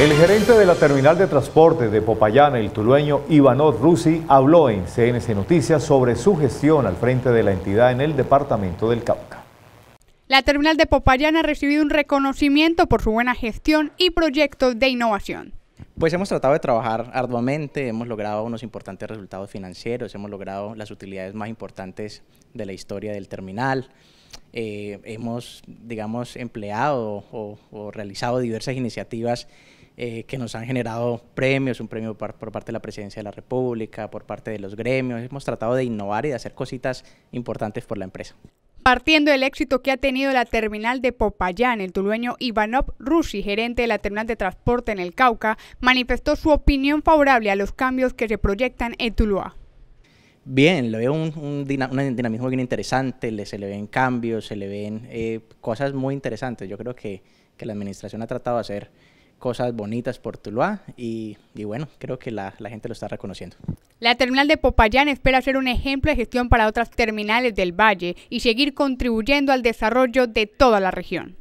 El gerente de la terminal de transporte de Popayán, el tulueño Ivanov Rusi, habló en CNC Noticias sobre su gestión al frente de la entidad en el departamento del Cauca. La terminal de Popayán ha recibido un reconocimiento por su buena gestión y proyectos de innovación. Pues hemos tratado de trabajar arduamente, hemos logrado unos importantes resultados financieros, hemos logrado las utilidades más importantes de la historia del terminal, eh, hemos, digamos, empleado o realizado diversas iniciativas eh, que nos han generado premios, un premio por, parte de la Presidencia de la República, por parte de los gremios. Hemos tratado de innovar y de hacer cositas importantes por la empresa. Partiendo del éxito que ha tenido la terminal de Popayán, el tulueño Ivanov Rusi, gerente de la terminal de transporte en el Cauca, manifestó su opinión favorable a los cambios que se proyectan en Tuluá. Bien, lo veo un, dinamismo bien interesante, se le ven cambios, se le ven eh, cosas muy interesantes. Yo creo que, que, la administración ha tratado de hacer cosas bonitas por Tuluá y, bueno, creo que la, gente lo está reconociendo. La terminal de Popayán espera ser un ejemplo de gestión para otras terminales del valle y seguir contribuyendo al desarrollo de toda la región.